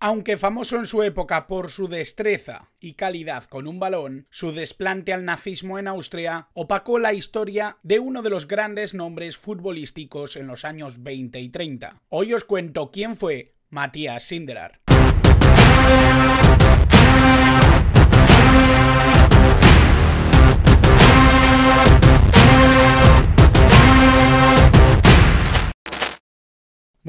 Aunque famoso en su época por su destreza y calidad con un balón, su desplante al nazismo en Austria opacó la historia de uno de los grandes nombres futbolísticos en los años 20 y 30. Hoy os cuento quién fue Matías Sindelar.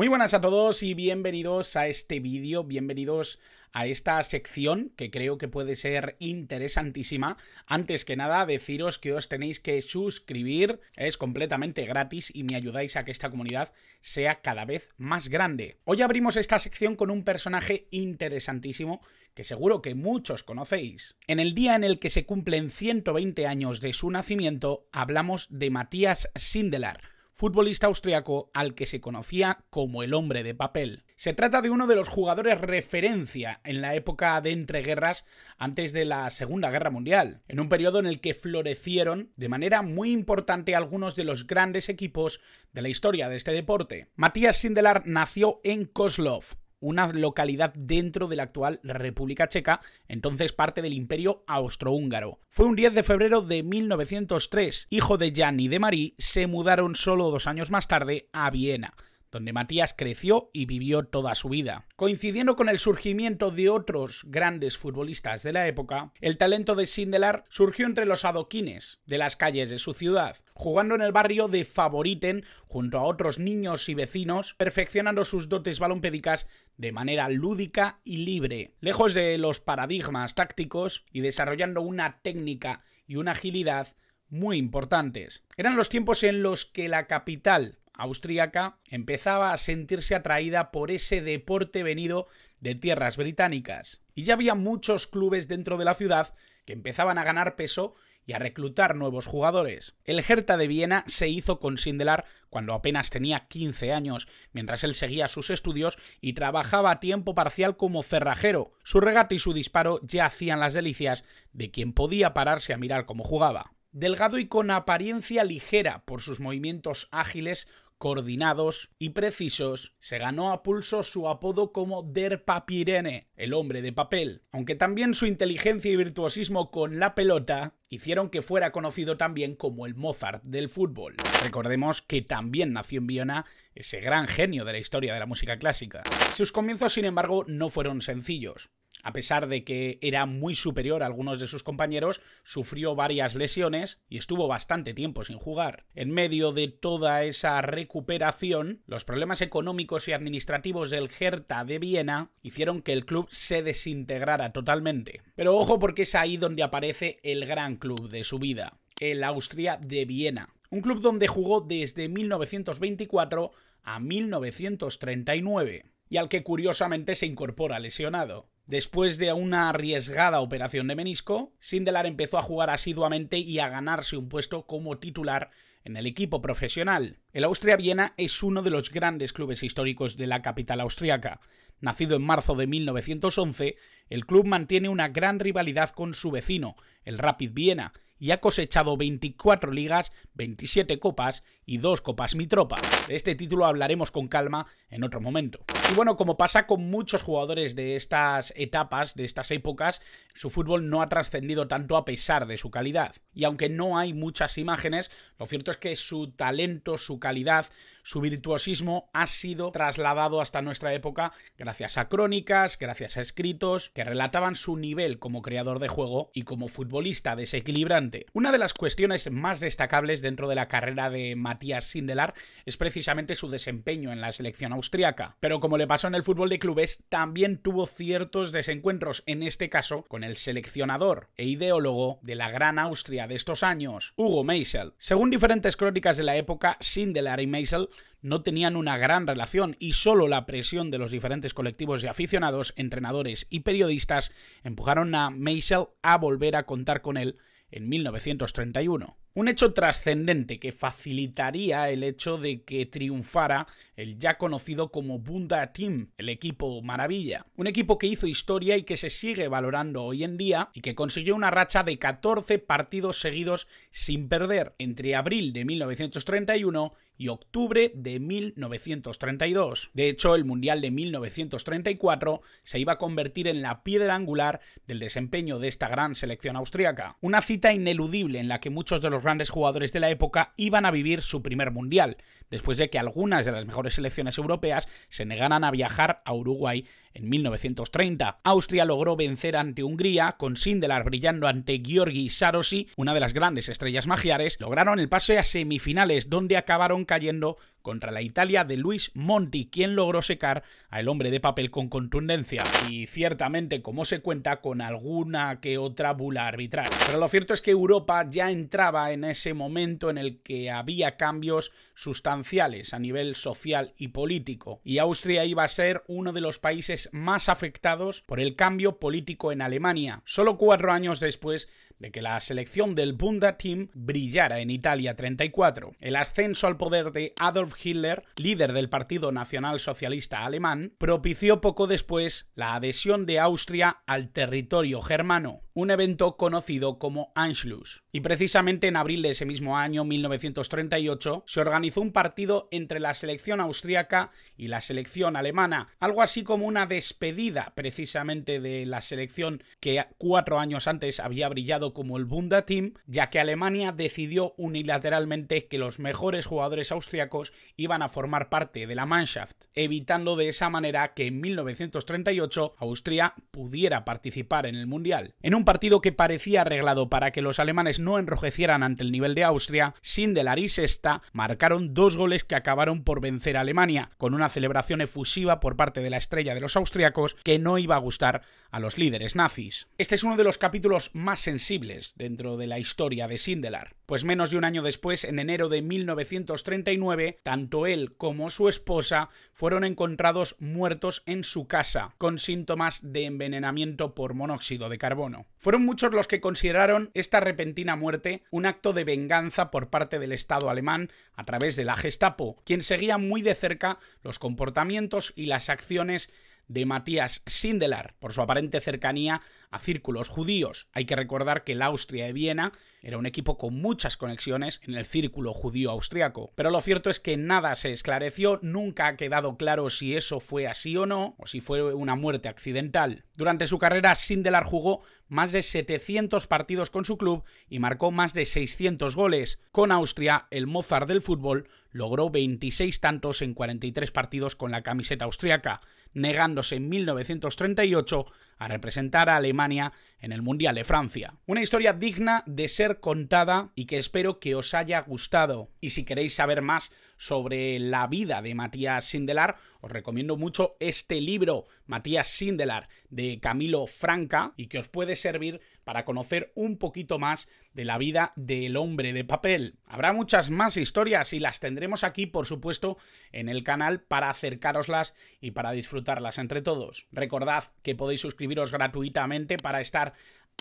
buenas a todos y bienvenidos a este vídeo, bienvenidos a esta sección que creo que puede ser interesantísima. Antes que nada, deciros que os tenéis que suscribir, es completamente gratis y me ayudáis a que esta comunidad sea cada vez más grande. Hoy abrimos esta sección con un personaje interesantísimo que seguro que muchos conocéis. En el día en el que se cumplen 120 años de su nacimiento, hablamos de Matías Sindelar futbolista austriaco al que se conocía como el hombre de papel. Se trata de uno de los jugadores referencia en la época de entreguerras antes de la Segunda Guerra Mundial, en un periodo en el que florecieron de manera muy importante algunos de los grandes equipos de la historia de este deporte. Matías Sindelar nació en Koslov, una localidad dentro de la actual República Checa, entonces parte del Imperio Austrohúngaro. Fue un 10 de febrero de 1903. Hijo de Jan y de Marie, se mudaron solo dos años más tarde a Viena donde Matías creció y vivió toda su vida. Coincidiendo con el surgimiento de otros grandes futbolistas de la época, el talento de Sindelar surgió entre los adoquines de las calles de su ciudad, jugando en el barrio de Favoriten junto a otros niños y vecinos, perfeccionando sus dotes balompédicas de manera lúdica y libre, lejos de los paradigmas tácticos y desarrollando una técnica y una agilidad muy importantes. Eran los tiempos en los que la capital austríaca empezaba a sentirse atraída por ese deporte venido de tierras británicas. Y ya había muchos clubes dentro de la ciudad que empezaban a ganar peso y a reclutar nuevos jugadores. El Hertha de Viena se hizo con Sindelar cuando apenas tenía 15 años, mientras él seguía sus estudios y trabajaba a tiempo parcial como cerrajero. Su regate y su disparo ya hacían las delicias de quien podía pararse a mirar cómo jugaba. Delgado y con apariencia ligera por sus movimientos ágiles, coordinados y precisos, se ganó a pulso su apodo como Der Papirene, el hombre de papel, aunque también su inteligencia y virtuosismo con la pelota hicieron que fuera conocido también como el Mozart del fútbol. Recordemos que también nació en Viena ese gran genio de la historia de la música clásica. Sus comienzos, sin embargo, no fueron sencillos a pesar de que era muy superior a algunos de sus compañeros, sufrió varias lesiones y estuvo bastante tiempo sin jugar. En medio de toda esa recuperación, los problemas económicos y administrativos del Hertha de Viena hicieron que el club se desintegrara totalmente. Pero ojo porque es ahí donde aparece el gran club de su vida, el Austria de Viena. Un club donde jugó desde 1924 a 1939 y al que curiosamente se incorpora lesionado. Después de una arriesgada operación de menisco, Sindelar empezó a jugar asiduamente y a ganarse un puesto como titular en el equipo profesional. El Austria Viena es uno de los grandes clubes históricos de la capital austriaca. Nacido en marzo de 1911, el club mantiene una gran rivalidad con su vecino, el Rapid Viena, y ha cosechado 24 ligas, 27 copas y 2 copas Mitropa. De este título hablaremos con calma en otro momento. Y bueno, como pasa con muchos jugadores de estas etapas, de estas épocas, su fútbol no ha trascendido tanto a pesar de su calidad. Y aunque no hay muchas imágenes, lo cierto es que su talento, su calidad, su virtuosismo ha sido trasladado hasta nuestra época gracias a crónicas, gracias a escritos que relataban su nivel como creador de juego y como futbolista desequilibrante una de las cuestiones más destacables dentro de la carrera de Matías Sindelar es precisamente su desempeño en la selección austriaca. Pero como le pasó en el fútbol de clubes, también tuvo ciertos desencuentros, en este caso con el seleccionador e ideólogo de la Gran Austria de estos años, Hugo Meisel. Según diferentes crónicas de la época, Sindelar y Meisel no tenían una gran relación y solo la presión de los diferentes colectivos de aficionados, entrenadores y periodistas empujaron a Meisel a volver a contar con él en 1931. Un hecho trascendente que facilitaría el hecho de que triunfara el ya conocido como Bunda Team, el equipo Maravilla. Un equipo que hizo historia y que se sigue valorando hoy en día y que consiguió una racha de 14 partidos seguidos sin perder entre abril de 1931 y octubre de 1932. De hecho, el Mundial de 1934 se iba a convertir en la piedra angular del desempeño de esta gran selección austríaca. Una cita ineludible en la que muchos de los grandes jugadores de la época iban a vivir su primer Mundial, después de que algunas de las mejores selecciones europeas se negaran a viajar a Uruguay en 1930. Austria logró vencer ante Hungría, con Sindelar brillando ante Georgi Sarosi, una de las grandes estrellas magiares, lograron el pase a semifinales, donde acabaron cayendo contra la Italia de Luis Monti, quien logró secar al hombre de papel con contundencia y ciertamente como se cuenta con alguna que otra bula arbitral. Pero lo cierto es que Europa ya entraba en ese momento en el que había cambios sustanciales a nivel social y político y Austria iba a ser uno de los países más afectados por el cambio político en Alemania, solo cuatro años después de que la selección del Bunda brillara en Italia 34. El ascenso al poder de Adolf Hitler, líder del Partido Nacional Socialista Alemán, propició poco después la adhesión de Austria al territorio germano un evento conocido como Anschluss. Y precisamente en abril de ese mismo año, 1938, se organizó un partido entre la selección austríaca y la selección alemana, algo así como una despedida precisamente de la selección que cuatro años antes había brillado como el Team, ya que Alemania decidió unilateralmente que los mejores jugadores austriacos iban a formar parte de la Mannschaft, evitando de esa manera que en 1938 Austria pudiera participar en el Mundial. En un partido que parecía arreglado para que los alemanes no enrojecieran ante el nivel de Austria, Sindelar y Sesta marcaron dos goles que acabaron por vencer a Alemania, con una celebración efusiva por parte de la estrella de los austriacos que no iba a gustar a los líderes nazis. Este es uno de los capítulos más sensibles dentro de la historia de Sindelar pues menos de un año después, en enero de 1939, tanto él como su esposa fueron encontrados muertos en su casa, con síntomas de envenenamiento por monóxido de carbono. Fueron muchos los que consideraron esta repentina muerte un acto de venganza por parte del Estado alemán a través de la Gestapo, quien seguía muy de cerca los comportamientos y las acciones de Matías Sindelar por su aparente cercanía a círculos judíos. Hay que recordar que la Austria de Viena era un equipo con muchas conexiones en el círculo judío austriaco. Pero lo cierto es que nada se esclareció, nunca ha quedado claro si eso fue así o no, o si fue una muerte accidental. Durante su carrera, Sindelar jugó más de 700 partidos con su club y marcó más de 600 goles. Con Austria, el Mozart del fútbol logró 26 tantos en 43 partidos con la camiseta austriaca, negándose en 1938 a representar a Alemania Alemania en el Mundial de Francia. Una historia digna de ser contada y que espero que os haya gustado. Y si queréis saber más sobre la vida de Matías Sindelar, os recomiendo mucho este libro, Matías Sindelar, de Camilo Franca, y que os puede servir para conocer un poquito más de la vida del hombre de papel. Habrá muchas más historias y las tendremos aquí, por supuesto, en el canal para acercaroslas y para disfrutarlas entre todos. Recordad que podéis suscribiros gratuitamente para estar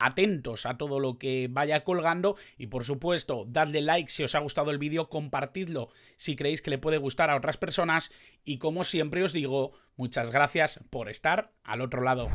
atentos a todo lo que vaya colgando y por supuesto dadle like si os ha gustado el vídeo, compartidlo si creéis que le puede gustar a otras personas y como siempre os digo, muchas gracias por estar al otro lado.